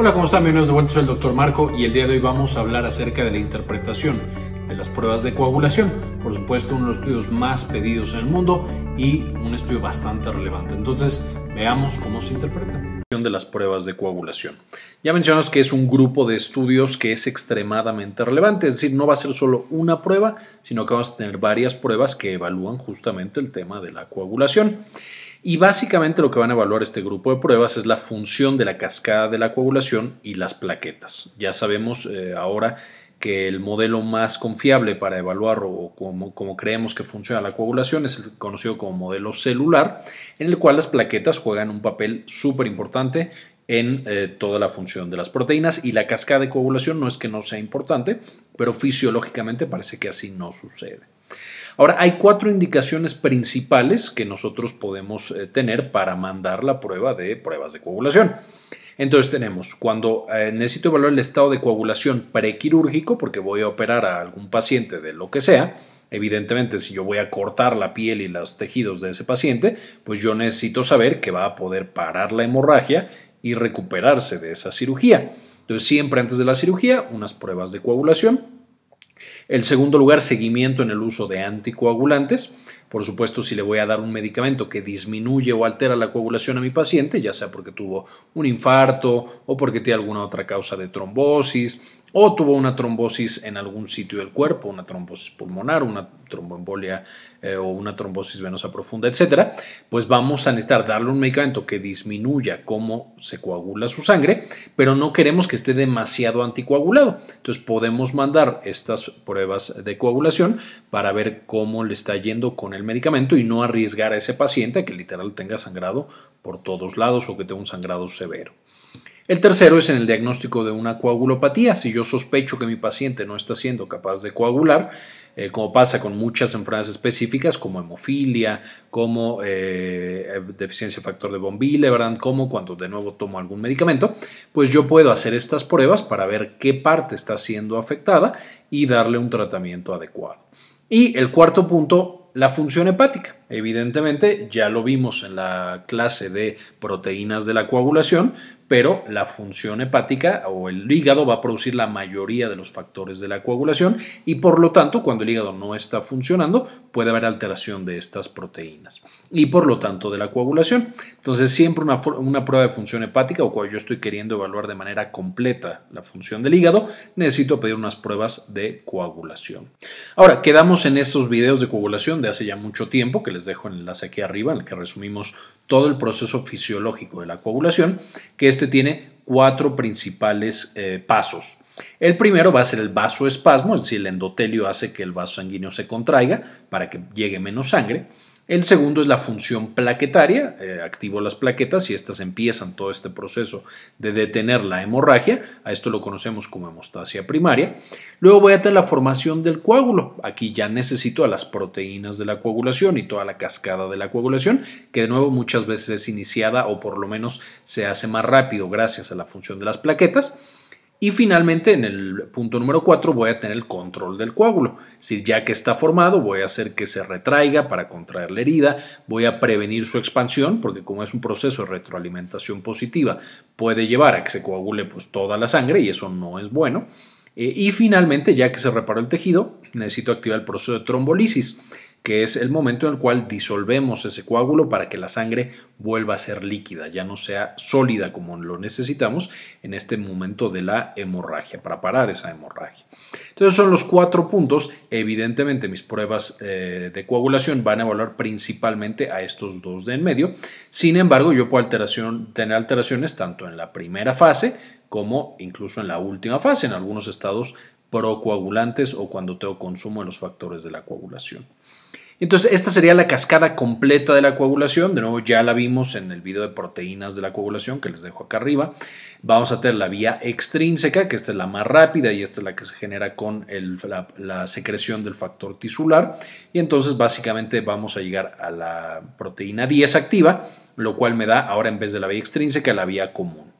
Hola, ¿cómo están? Bienvenidos de vuelta, soy el Dr. Marco y el día de hoy vamos a hablar acerca de la interpretación de las pruebas de coagulación. Por supuesto, uno de los estudios más pedidos en el mundo y un estudio bastante relevante. Entonces, veamos cómo se interpreta de las pruebas de coagulación. Ya mencionamos que es un grupo de estudios que es extremadamente relevante, es decir, no va a ser solo una prueba, sino que vamos a tener varias pruebas que evalúan justamente el tema de la coagulación. Y básicamente lo que van a evaluar este grupo de pruebas es la función de la cascada de la coagulación y las plaquetas. Ya sabemos eh, ahora que el modelo más confiable para evaluar o como, creemos que funciona la coagulación es el conocido como modelo celular, en el cual las plaquetas juegan un papel súper importante en eh, toda la función de las proteínas y la cascada de coagulación no es que no sea importante, pero fisiológicamente parece que así no sucede. Ahora, hay cuatro indicaciones principales que nosotros podemos eh, tener para mandar la prueba de pruebas de coagulación. Entonces tenemos cuando eh, necesito evaluar el estado de coagulación prequirúrgico porque voy a operar a algún paciente de lo que sea. Evidentemente, si yo voy a cortar la piel y los tejidos de ese paciente, pues yo necesito saber que va a poder parar la hemorragia y recuperarse de esa cirugía. Entonces, siempre antes de la cirugía, unas pruebas de coagulación el segundo lugar, seguimiento en el uso de anticoagulantes. Por supuesto, si le voy a dar un medicamento que disminuye o altera la coagulación a mi paciente, ya sea porque tuvo un infarto o porque tiene alguna otra causa de trombosis o tuvo una trombosis en algún sitio del cuerpo, una trombosis pulmonar, una tromboembolia eh, o una trombosis venosa profunda, etcétera, pues vamos a necesitar darle un medicamento que disminuya cómo se coagula su sangre, pero no queremos que esté demasiado anticoagulado. Entonces podemos mandar estas pruebas de coagulación para ver cómo le está yendo con el medicamento y no arriesgar a ese paciente a que literal tenga sangrado por todos lados o que tenga un sangrado severo. El tercero es en el diagnóstico de una coagulopatía. Si yo sospecho que mi paciente no está siendo capaz de coagular, eh, como pasa con muchas enfermedades específicas como hemofilia, como eh, eh, deficiencia factor de von Willebrand, como cuando de nuevo tomo algún medicamento, pues yo puedo hacer estas pruebas para ver qué parte está siendo afectada y darle un tratamiento adecuado. Y el cuarto punto la función hepática. Evidentemente, ya lo vimos en la clase de proteínas de la coagulación, pero la función hepática o el hígado va a producir la mayoría de los factores de la coagulación y por lo tanto cuando el hígado no está funcionando puede haber alteración de estas proteínas y por lo tanto de la coagulación. Entonces siempre una, una prueba de función hepática o cuando yo estoy queriendo evaluar de manera completa la función del hígado, necesito pedir unas pruebas de coagulación. Ahora, quedamos en estos videos de coagulación de hace ya mucho tiempo, que les dejo el enlace aquí arriba, en el que resumimos todo el proceso fisiológico de la coagulación, que es este tiene cuatro principales eh, pasos. El primero va a ser el vasoespasmo, es decir, el endotelio hace que el vaso sanguíneo se contraiga para que llegue menos sangre. El segundo es la función plaquetaria, eh, activo las plaquetas y estas empiezan todo este proceso de detener la hemorragia, a esto lo conocemos como hemostasia primaria. Luego voy a tener la formación del coágulo, aquí ya necesito a las proteínas de la coagulación y toda la cascada de la coagulación, que de nuevo muchas veces es iniciada o por lo menos se hace más rápido gracias a la función de las plaquetas. Y finalmente, en el punto número 4, voy a tener el control del coágulo. Si ya que está formado, voy a hacer que se retraiga para contraer la herida, voy a prevenir su expansión, porque como es un proceso de retroalimentación positiva, puede llevar a que se coagule pues, toda la sangre y eso no es bueno. Eh, y finalmente, ya que se reparó el tejido, necesito activar el proceso de trombolisis que es el momento en el cual disolvemos ese coágulo para que la sangre vuelva a ser líquida, ya no sea sólida como lo necesitamos en este momento de la hemorragia, para parar esa hemorragia. Entonces son los cuatro puntos. Evidentemente mis pruebas eh, de coagulación van a evaluar principalmente a estos dos de en medio. Sin embargo, yo puedo alteración, tener alteraciones tanto en la primera fase como incluso en la última fase, en algunos estados procoagulantes o cuando tengo consumo de los factores de la coagulación. Entonces, esta sería la cascada completa de la coagulación. De nuevo, ya la vimos en el video de proteínas de la coagulación que les dejo acá arriba. Vamos a tener la vía extrínseca, que esta es la más rápida y esta es la que se genera con la, secreción del factor tisular. Y entonces, básicamente, vamos a llegar a la proteína 10 activa, lo cual me da ahora en vez de la vía extrínseca, la vía común.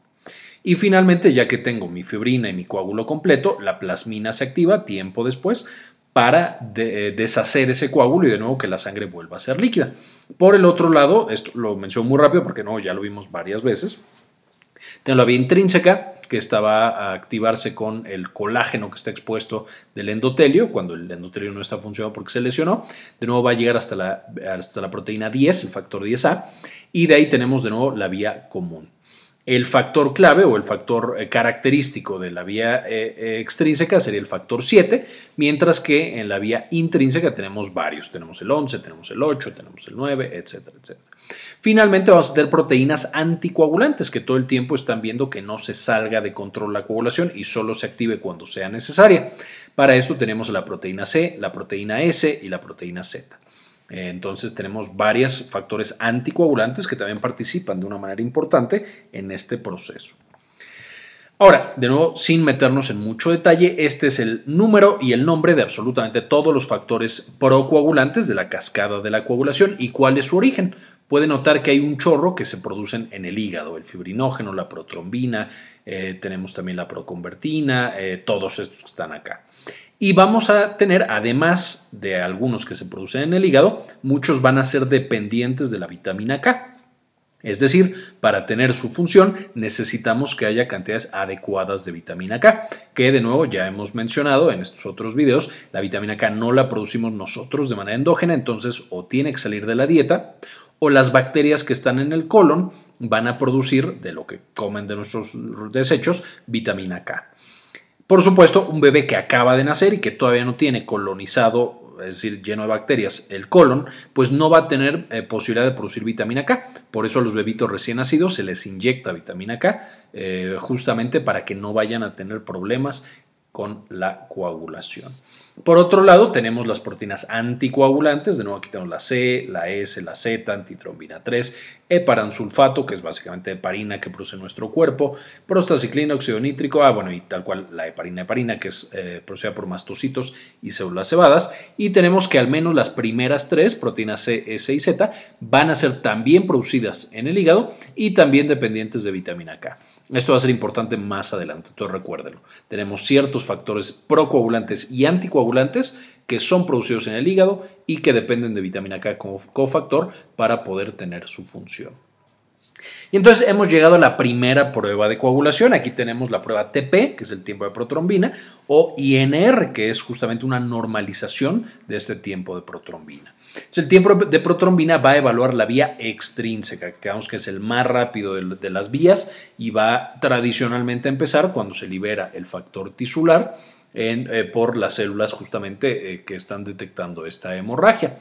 Y finalmente, ya que tengo mi fibrina y mi coágulo completo, la plasmina se activa tiempo después para deshacer ese coágulo y de nuevo que la sangre vuelva a ser líquida. Por el otro lado, esto lo menciono muy rápido porque no, ya lo vimos varias veces, Tenemos la vía intrínseca que estaba a activarse con el colágeno que está expuesto del endotelio, cuando el endotelio no está funcionando porque se lesionó. De nuevo va a llegar hasta la, hasta la proteína 10, el factor 10A, y de ahí tenemos de nuevo la vía común. El factor clave o el factor eh, característico de la vía eh, eh, extrínseca sería el factor 7, mientras que en la vía intrínseca tenemos varios. Tenemos el 11, tenemos el 8, tenemos el 9, etcétera, etcétera. Finalmente vamos a tener proteínas anticoagulantes que todo el tiempo están viendo que no se salga de control la coagulación y solo se active cuando sea necesaria. Para esto tenemos la proteína C, la proteína S y la proteína Z. Entonces tenemos varios factores anticoagulantes que también participan de una manera importante en este proceso. Ahora, de nuevo, sin meternos en mucho detalle, este es el número y el nombre de absolutamente todos los factores procoagulantes de la cascada de la coagulación y cuál es su origen. Puede notar que hay un chorro que se producen en el hígado, el fibrinógeno, la protrombina, eh, tenemos también la proconvertina, eh, todos estos que están acá. Y vamos a tener, además de algunos que se producen en el hígado, muchos van a ser dependientes de la vitamina K. Es decir, para tener su función necesitamos que haya cantidades adecuadas de vitamina K, que de nuevo ya hemos mencionado en estos otros videos, la vitamina K no la producimos nosotros de manera endógena, entonces o tiene que salir de la dieta o las bacterias que están en el colon van a producir de lo que comen de nuestros desechos vitamina K. Por supuesto, un bebé que acaba de nacer y que todavía no tiene colonizado es decir, lleno de bacterias, el colon, pues no va a tener eh, posibilidad de producir vitamina K. Por eso a los bebitos recién nacidos se les inyecta vitamina K, eh, justamente para que no vayan a tener problemas con la coagulación. Por otro lado, tenemos las proteínas anticoagulantes, de nuevo aquí tenemos la C, la S, la Z, antitrombina 3, heparansulfato, que es básicamente heparina que produce nuestro cuerpo, prostaciclina, óxido nítrico, ah, bueno, y tal cual la heparina heparina, que es eh, producida por mastocitos y células cebadas, y tenemos que al menos las primeras tres, proteínas C, S e, y Z, van a ser también producidas en el hígado y también dependientes de vitamina K. Esto va a ser importante más adelante, entonces recuérdenlo. Tenemos ciertos factores procoagulantes y anticoagulantes coagulantes que son producidos en el hígado y que dependen de vitamina K como cofactor para poder tener su función. Y entonces hemos llegado a la primera prueba de coagulación. Aquí tenemos la prueba TP, que es el tiempo de protrombina, o INR, que es justamente una normalización de este tiempo de protrombina. el tiempo de protrombina va a evaluar la vía extrínseca, que digamos que es el más rápido de las vías y va tradicionalmente a empezar cuando se libera el factor tisular eh, por las células justamente eh, que están detectando esta hemorragia.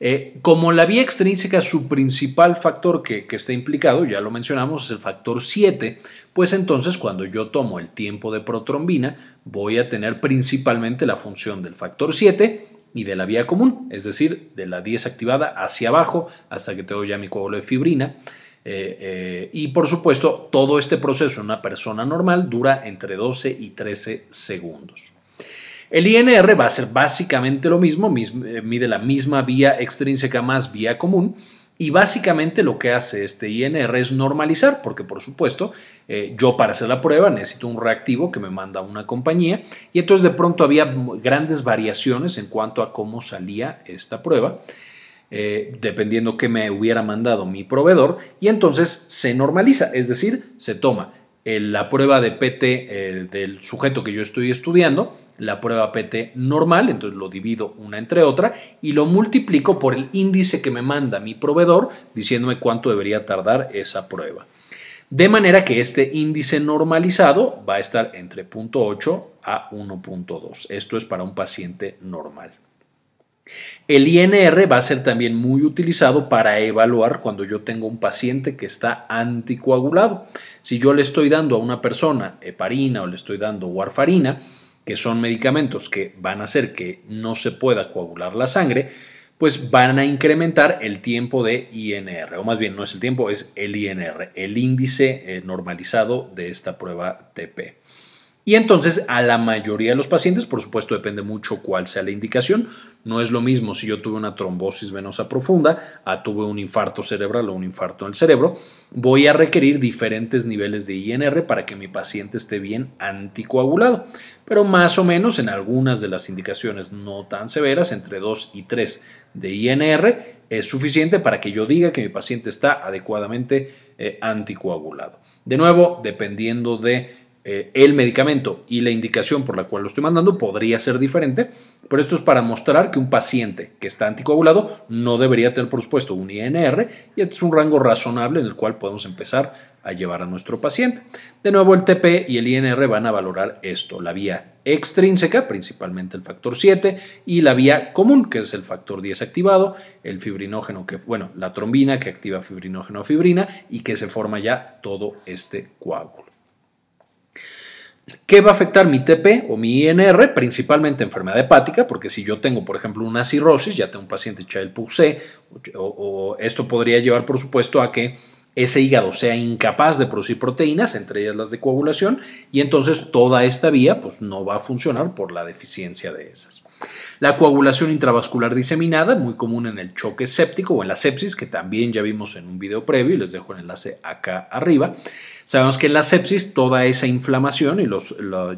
Eh, como la vía extrínseca, su principal factor que, está implicado, ya lo mencionamos, es el factor 7, pues entonces cuando yo tomo el tiempo de protrombina, voy a tener principalmente la función del factor 7 y de la vía común, es decir, de la 10 activada hacia abajo hasta que tengo ya mi coágulo de fibrina. Eh, eh, y por supuesto, todo este proceso en una persona normal dura entre 12 y 13 segundos. El INR va a ser básicamente lo mismo, eh, mide la misma vía extrínseca más vía común. Y básicamente lo que hace este INR es normalizar, porque por supuesto yo para hacer la prueba necesito un reactivo que me manda una compañía y entonces de pronto había grandes variaciones en cuanto a cómo salía esta prueba. Eh, dependiendo que me hubiera mandado mi proveedor, y entonces se normaliza, es decir, se toma eh, la prueba de PT eh, del sujeto que yo estoy estudiando, la prueba PT normal, entonces lo divido una entre otra y lo multiplico por el índice que me manda mi proveedor diciéndome cuánto debería tardar esa prueba. De manera que este índice normalizado va a estar entre 0.8 a 1.2. Esto es para un paciente normal. El INR va a ser también muy utilizado para evaluar cuando yo tengo un paciente que está anticoagulado. Si yo le estoy dando a una persona heparina o le estoy dando warfarina, que son medicamentos que van a hacer que no se pueda coagular la sangre, pues van a incrementar el tiempo de INR, o más bien no es el tiempo, es el INR, el índice eh, normalizado de esta prueba TP. Y entonces a la mayoría de los pacientes, por supuesto, depende mucho cuál sea la indicación, no es lo mismo si yo tuve una trombosis venosa profunda, a ah, tuve un infarto cerebral o un infarto en el cerebro. Voy a requerir diferentes niveles de INR para que mi paciente esté bien anticoagulado, pero más o menos en algunas de las indicaciones no tan severas, entre 2 y 3 de INR, es suficiente para que yo diga que mi paciente está adecuadamente eh, anticoagulado. De nuevo, dependiendo de eh, el medicamento y la indicación por la cual lo estoy mandando podría ser diferente, pero esto es para mostrar que un paciente que está anticoagulado no debería tener, por supuesto, un INR y este es un rango razonable en el cual podemos empezar a llevar a nuestro paciente. De nuevo, el TP y el INR van a valorar esto, la vía extrínseca, principalmente el factor 7, y la vía común, que es el factor 10 activado, el fibrinógeno, que bueno, la trombina que activa fibrinógeno a fibrina y que se forma ya todo este coágulo. ¿Qué va a afectar mi TP o mi INR? Principalmente enfermedad hepática, porque si yo tengo, por ejemplo, una cirrosis, ya tengo un paciente child pugh o, o esto podría llevar, por supuesto, a que ese hígado sea incapaz de producir proteínas, entre ellas las de coagulación, y entonces toda esta vía pues, no va a funcionar por la deficiencia de esas. La coagulación intravascular diseminada, muy común en el choque séptico o en la sepsis, que también ya vimos en un video previo y les dejo el enlace acá arriba. Sabemos que en la sepsis toda esa inflamación, y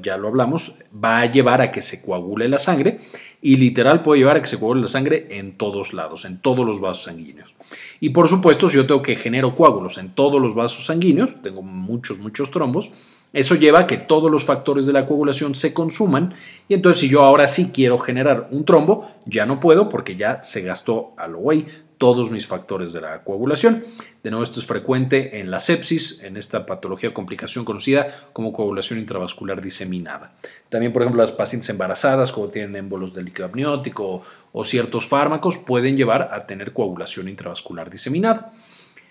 ya lo hablamos, va a llevar a que se coagule la sangre y literal puede llevar a que se coagule la sangre en todos lados, en todos los vasos sanguíneos. Y por supuesto, si yo tengo que genero coágulos en todos los vasos sanguíneos, tengo muchos, muchos trombos, eso lleva a que todos los factores de la coagulación se consuman y entonces si yo ahora sí quiero generar un trombo, ya no puedo porque ya se gastó a lo güey todos mis factores de la coagulación. De nuevo, esto es frecuente en la sepsis, en esta patología complicación conocida como coagulación intravascular diseminada. También, por ejemplo, las pacientes embarazadas, como tienen émbolos de líquido amniótico o ciertos fármacos, pueden llevar a tener coagulación intravascular diseminada.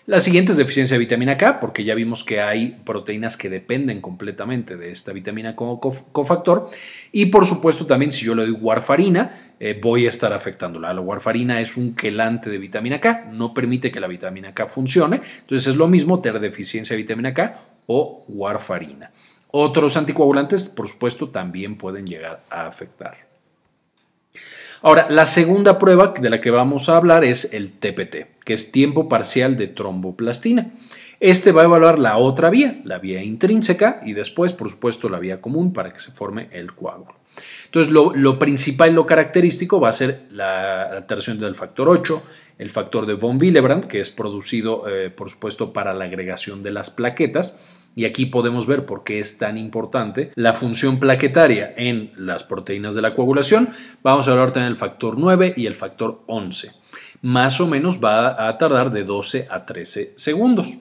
La siguiente es deficiencia de vitamina K, porque ya vimos que hay proteínas que dependen completamente de esta vitamina como cofactor. Y por supuesto también si yo le doy warfarina, eh, voy a estar afectándola. La warfarina es un quelante de vitamina K, no permite que la vitamina K funcione. Entonces es lo mismo tener deficiencia de vitamina K o warfarina. Otros anticoagulantes, por supuesto, también pueden llegar a afectar. Ahora, la segunda prueba de la que vamos a hablar es el TPT, que es tiempo parcial de tromboplastina. Este va a evaluar la otra vía, la vía intrínseca y después, por supuesto, la vía común para que se forme el coágulo. Entonces, lo, principal principal, lo característico va a ser la alteración del factor 8, el factor de von Willebrand, que es producido, eh, por supuesto, para la agregación de las plaquetas y aquí podemos ver por qué es tan importante la función plaquetaria en las proteínas de la coagulación. Vamos a hablar también del factor 9 y el factor 11. Más o menos va a tardar de 12 a 13 segundos.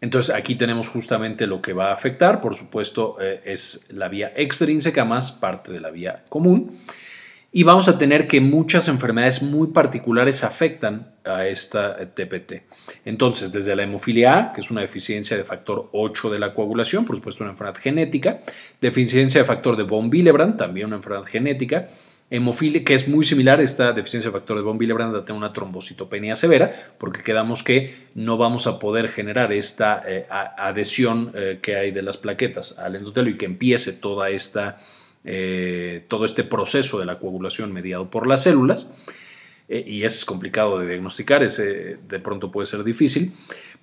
Entonces aquí tenemos justamente lo que va a afectar, por supuesto eh, es la vía extrínseca más parte de la vía común y vamos a tener que muchas enfermedades muy particulares afectan a esta TPT. Entonces, desde la hemofilia A, que es una deficiencia de factor 8 de la coagulación, por supuesto una enfermedad genética, deficiencia de factor de von Willebrand, también una enfermedad genética, hemofilia, que es muy similar, esta deficiencia de factor de von Willebrand a tener una trombocitopenia severa, porque quedamos que no vamos a poder generar esta eh, adhesión eh, que hay de las plaquetas al endotelio y que empiece toda esta eh, todo este proceso de la coagulación mediado por las células, eh, y es complicado de diagnosticar, ese de pronto puede ser difícil.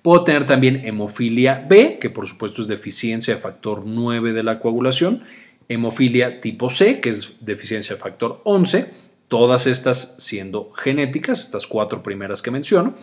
Puedo tener también hemofilia B, que por supuesto es deficiencia de factor 9 de la coagulación, hemofilia tipo C, que es deficiencia de factor 11, todas estas siendo genéticas, estas cuatro primeras que menciono,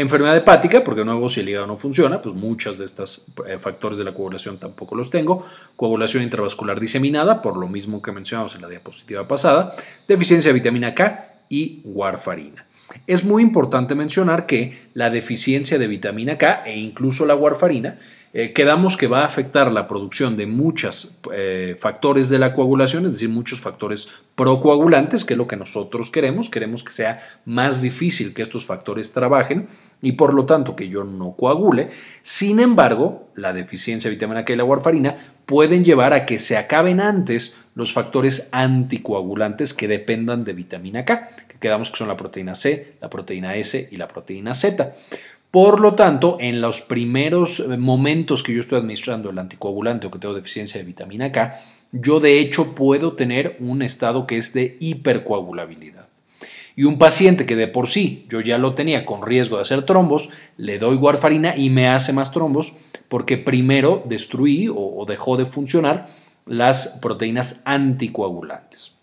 Enfermedad hepática, porque de nuevo, si el hígado no funciona, pues muchas de estos eh, factores de la coagulación tampoco los tengo. Coagulación intravascular diseminada, por lo mismo que mencionamos en la diapositiva pasada. Deficiencia de vitamina K y warfarina. Es muy importante mencionar que la deficiencia de vitamina K e incluso la warfarina eh, quedamos que va a afectar la producción de muchos eh, factores de la coagulación, es decir, muchos factores procoagulantes, que es lo que nosotros queremos. Queremos que sea más difícil que estos factores trabajen y por lo tanto que yo no coagule. Sin embargo, la deficiencia de vitamina K y la warfarina pueden llevar a que se acaben antes los factores anticoagulantes que dependan de vitamina K, que quedamos que son la proteína C, la proteína S y la proteína Z. Por lo tanto, en los primeros eh, momentos que yo estoy administrando el anticoagulante o que tengo deficiencia de vitamina K, yo de hecho puedo tener un estado que es de hipercoagulabilidad. Y un paciente que de por sí yo ya lo tenía con riesgo de hacer trombos, le doy warfarina y me hace más trombos porque primero destruí o dejó de funcionar las proteínas anticoagulantes.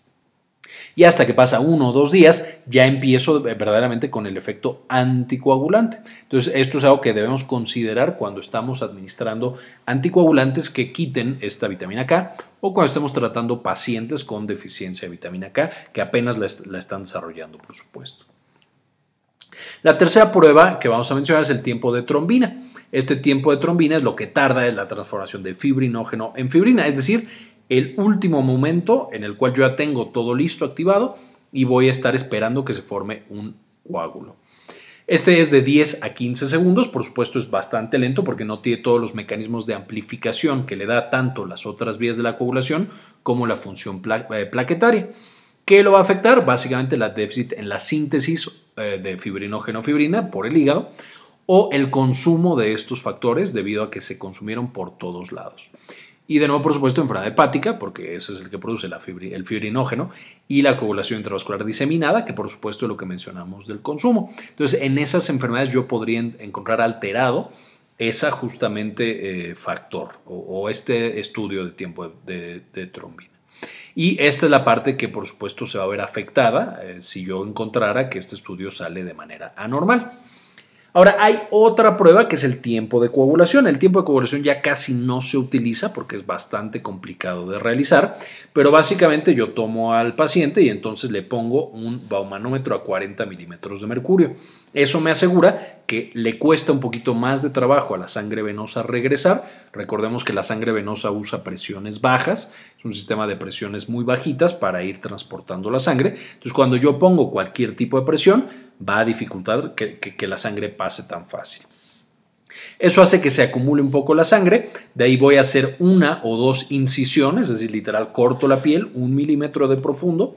Y hasta que pasa uno o dos días, ya empiezo verdaderamente con el efecto anticoagulante. Entonces, esto es algo que debemos considerar cuando estamos administrando anticoagulantes que quiten esta vitamina K o cuando estemos tratando pacientes con deficiencia de vitamina K, que apenas la están desarrollando, por supuesto. La tercera prueba que vamos a mencionar es el tiempo de trombina. Este tiempo de trombina es lo que tarda en la transformación de fibrinógeno en fibrina, es decir, el último momento en el cual yo ya tengo todo listo, activado y voy a estar esperando que se forme un coágulo. Este es de 10 a 15 segundos, por supuesto es bastante lento porque no tiene todos los mecanismos de amplificación que le da tanto las otras vías de la coagulación como la función eh, plaquetaria. ¿Qué lo va a afectar? Básicamente la déficit en la síntesis eh, de fibrinógeno-fibrina por el hígado o el consumo de estos factores debido a que se consumieron por todos lados. Y de nuevo, por supuesto, enfermedad hepática, porque ese es el que produce el fibrinógeno, y la coagulación intravascular diseminada, que por supuesto es lo que mencionamos del consumo. Entonces, en esas enfermedades yo podría encontrar alterado esa justamente eh, factor o, este estudio de tiempo de, trombina. Y esta es la parte que por supuesto se va a ver afectada eh, si yo encontrara que este estudio sale de manera anormal. Ahora, hay otra prueba que es el tiempo de coagulación. El tiempo de coagulación ya casi no se utiliza porque es bastante complicado de realizar, pero básicamente yo tomo al paciente y entonces le pongo un baumanómetro a 40 milímetros de mercurio. Eso me asegura que le cuesta un poquito más de trabajo a la sangre venosa regresar. Recordemos que la sangre venosa usa presiones bajas, es un sistema de presiones muy bajitas para ir transportando la sangre. Entonces, cuando yo pongo cualquier tipo de presión, va a dificultar que, la sangre pase tan fácil. Eso hace que se acumule un poco la sangre, de ahí voy a hacer una o dos incisiones, es decir, literal corto la piel, un milímetro de profundo,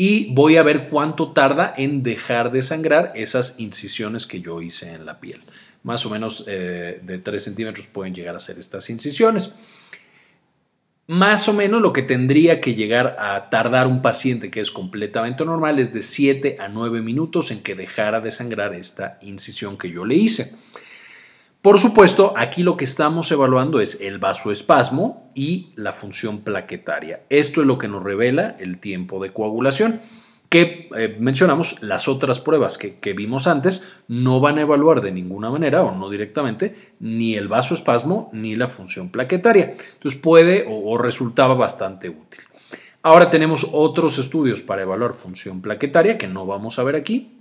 y voy a ver cuánto tarda en dejar de sangrar esas incisiones que yo hice en la piel. Más o menos eh, de 3 centímetros pueden llegar a ser estas incisiones. Más o menos lo que tendría que llegar a tardar un paciente que es completamente normal es de 7 a 9 minutos en que dejara de sangrar esta incisión que yo le hice. Por supuesto, aquí lo que estamos evaluando es el vasoespasmo y la función plaquetaria. Esto es lo que nos revela el tiempo de coagulación que eh, mencionamos las otras pruebas que, vimos antes no van a evaluar de ninguna manera o no directamente ni el vasoespasmo ni la función plaquetaria. Entonces puede o resultaba bastante útil. Ahora tenemos otros estudios para evaluar función plaquetaria que no vamos a ver aquí,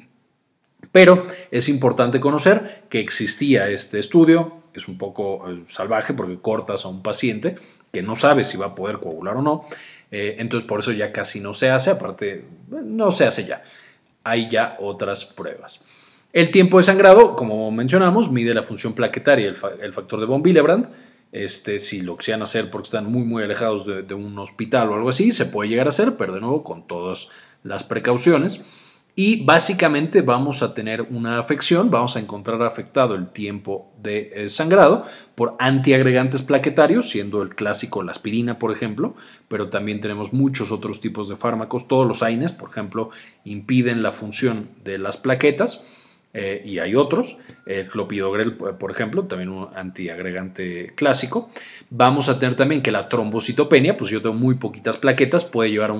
pero es importante conocer que existía este estudio, es un poco eh, salvaje porque cortas a un paciente que no sabe si va a poder coagular o no, eh, entonces por eso ya casi no se hace, aparte eh, no se hace ya, hay ya otras pruebas. El tiempo de sangrado, como mencionamos, mide la función plaquetaria, el, el factor de von Willebrand. Este, si lo quisieran hacer porque están muy muy alejados de un hospital o algo así, se puede llegar a hacer, pero de nuevo con todas las precauciones y básicamente vamos a tener una afección, vamos a encontrar afectado el tiempo de eh, sangrado por antiagregantes plaquetarios, siendo el clásico la aspirina, por ejemplo, pero también tenemos muchos otros tipos de fármacos, todos los AINES, por ejemplo, impiden la función de las plaquetas eh, y hay otros, el clopidogrel, eh, por ejemplo, también un antiagregante clásico. Vamos a tener también que la trombocitopenia, pues yo tengo muy poquitas plaquetas, puede llevar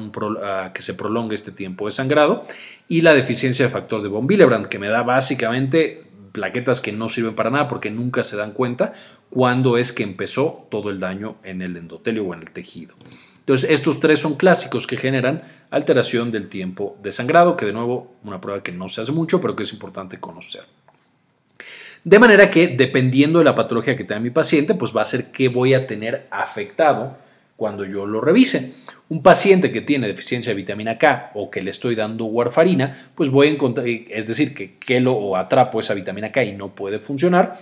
a, a que se prolongue este tiempo de sangrado, y la deficiencia de factor de von Willebrand, que me da básicamente plaquetas que no sirven para nada porque nunca se dan cuenta cuándo es que empezó todo el daño en el endotelio o en el tejido. Entonces, estos tres son clásicos que generan alteración del tiempo de sangrado, que de nuevo, una prueba que no se hace mucho, pero que es importante conocer. De manera que, dependiendo de la patología que tenga mi paciente, pues va a ser qué voy a tener afectado cuando yo lo revise. Un paciente que tiene deficiencia de vitamina K o que le estoy dando warfarina, pues voy a encontrar, es decir, que quelo o atrapo esa vitamina K y no puede funcionar,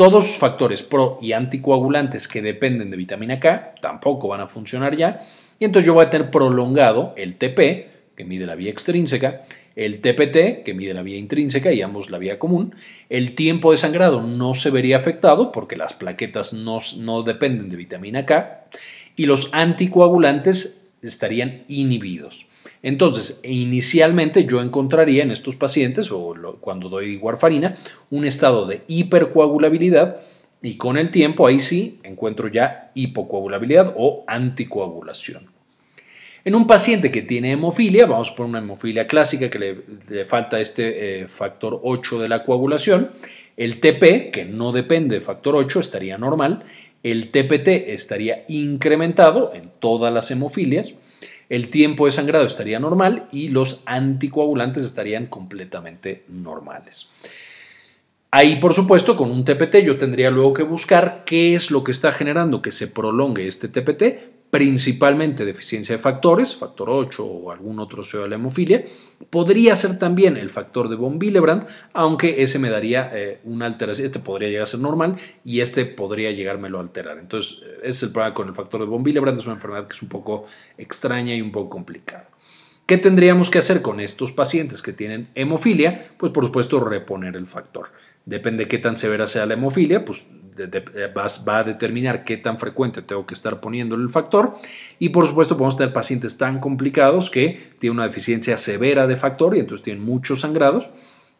todos los factores pro y anticoagulantes que dependen de vitamina K tampoco van a funcionar ya. Y entonces yo voy a tener prolongado el TP, que mide la vía extrínseca, el TPT, que mide la vía intrínseca y ambos la vía común. El tiempo de sangrado no se vería afectado porque las plaquetas no, no dependen de vitamina K. Y los anticoagulantes estarían inhibidos. Entonces, inicialmente yo encontraría en estos pacientes, o cuando doy warfarina, un estado de hipercoagulabilidad y con el tiempo ahí sí encuentro ya hipocoagulabilidad o anticoagulación. En un paciente que tiene hemofilia, vamos por una hemofilia clásica que le, falta este eh, factor 8 de la coagulación, el TP, que no depende de factor 8, estaría normal, el TPT estaría incrementado en todas las hemofilias, el tiempo de sangrado estaría normal y los anticoagulantes estarían completamente normales. Ahí, por supuesto, con un TPT yo tendría luego que buscar qué es lo que está generando que se prolongue este TPT principalmente deficiencia de factores, factor 8 o algún otro seo de la hemofilia. Podría ser también el factor de von Willebrand, aunque ese me daría eh, una alteración. Este podría llegar a ser normal y este podría llegármelo a alterar. Entonces, eh, ese es el problema con el factor de von Willebrand. Es una enfermedad que es un poco extraña y un poco complicada. ¿Qué tendríamos que hacer con estos pacientes que tienen hemofilia? Pues por supuesto reponer el factor. Depende de qué tan severa sea la hemofilia, pues eh, va a determinar qué tan frecuente tengo que estar poniendo el factor. Y por supuesto podemos tener pacientes tan complicados que tienen una deficiencia severa de factor y entonces tienen muchos sangrados.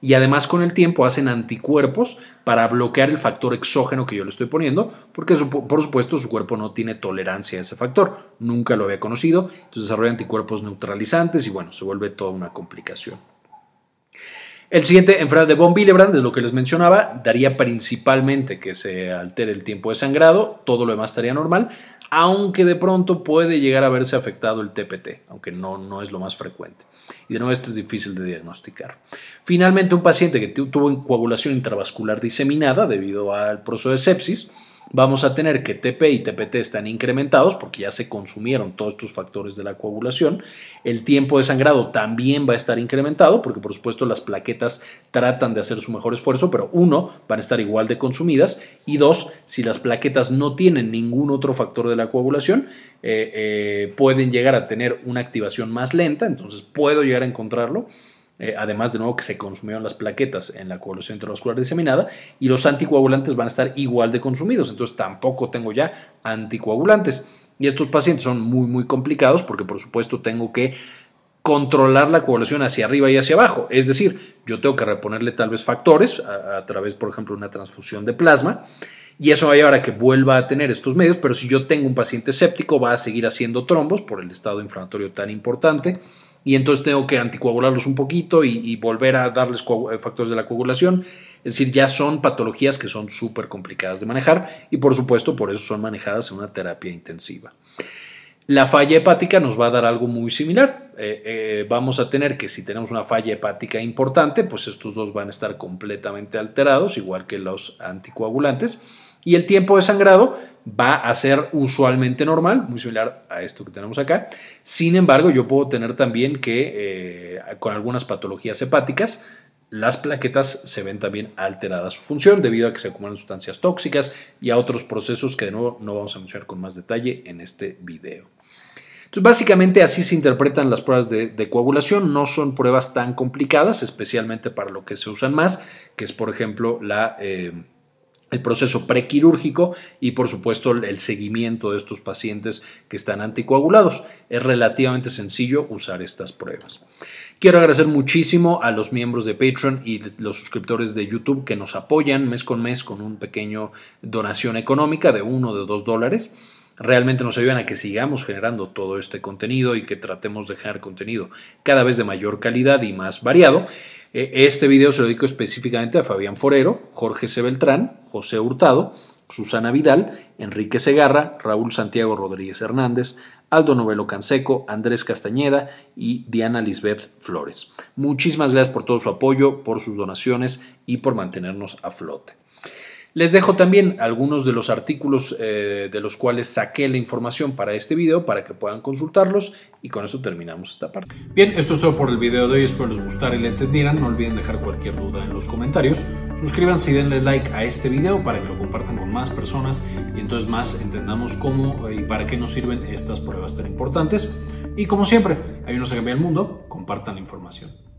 Y además con el tiempo hacen anticuerpos para bloquear el factor exógeno que yo le estoy poniendo, porque por supuesto su cuerpo no tiene tolerancia a ese factor, nunca lo había conocido, entonces desarrolla anticuerpos neutralizantes y bueno, se vuelve toda una complicación. El siguiente enfermedad de von Willebrand, es lo que les mencionaba, daría principalmente que se altere el tiempo de sangrado, todo lo demás estaría normal, aunque de pronto puede llegar a verse afectado el TPT, aunque no, no es lo más frecuente. Y de nuevo, esto es difícil de diagnosticar. Finalmente, un paciente que tuvo coagulación intravascular diseminada debido al proceso de sepsis, vamos a tener que TP y TPT están incrementados porque ya se consumieron todos estos factores de la coagulación. El tiempo de sangrado también va a estar incrementado porque por supuesto las plaquetas tratan de hacer su mejor esfuerzo, pero uno, van a estar igual de consumidas y dos, si las plaquetas no tienen ningún otro factor de la coagulación, eh, eh, pueden llegar a tener una activación más lenta, entonces puedo llegar a encontrarlo eh, además de nuevo que se consumieron las plaquetas en la coagulación intravascular diseminada y los anticoagulantes van a estar igual de consumidos, entonces tampoco tengo ya anticoagulantes. Y estos pacientes son muy, muy complicados porque por supuesto tengo que controlar la coagulación hacia arriba y hacia abajo. Es decir, yo tengo que reponerle tal vez factores a, través, por ejemplo, una transfusión de plasma y eso va a llevar a que vuelva a tener estos medios, pero si yo tengo un paciente séptico va a seguir haciendo trombos por el estado inflamatorio tan importante y entonces tengo que anticoagularlos un poquito y, volver a darles eh, factores de la coagulación. Es decir, ya son patologías que son súper complicadas de manejar y por supuesto por eso son manejadas en una terapia intensiva. La falla hepática nos va a dar algo muy similar. Eh, eh, vamos a tener que si tenemos una falla hepática importante, pues estos dos van a estar completamente alterados, igual que los anticoagulantes y el tiempo de sangrado va a ser usualmente normal, muy similar a esto que tenemos acá. Sin embargo, yo puedo tener también que eh, con algunas patologías hepáticas, las plaquetas se ven también alteradas su función debido a que se acumulan sustancias tóxicas y a otros procesos que de nuevo no vamos a mencionar con más detalle en este video. Entonces, básicamente así se interpretan las pruebas de, coagulación. No son pruebas tan complicadas, especialmente para lo que se usan más, que es, por ejemplo, la... Eh, el proceso prequirúrgico y por supuesto el seguimiento de estos pacientes que están anticoagulados. Es relativamente sencillo usar estas pruebas. Quiero agradecer muchísimo a los miembros de Patreon y los suscriptores de YouTube que nos apoyan mes con mes con un pequeño donación económica de uno de dos dólares realmente nos ayudan a que sigamos generando todo este contenido y que tratemos de generar contenido cada vez de mayor calidad y más variado. Eh, este video se lo dedico específicamente a Fabián Forero, Jorge C. Beltrán, José Hurtado, Susana Vidal, Enrique Segarra, Raúl Santiago Rodríguez Hernández, Aldo Novelo Canseco, Andrés Castañeda y Diana Lisbeth Flores. Muchísimas gracias por todo su apoyo, por sus donaciones y por mantenernos a flote. Les dejo también algunos de los artículos eh, de los cuales saqué la información para este video para que puedan consultarlos y con eso terminamos esta parte. Bien, esto es todo por el video de hoy, espero les gustara y le entendieran, no olviden dejar cualquier duda en los comentarios, suscríbanse y denle like a este video para que lo compartan con más personas y entonces más entendamos cómo y para qué nos sirven estas pruebas tan importantes. Y como siempre, hay a cambiar el mundo, compartan la información.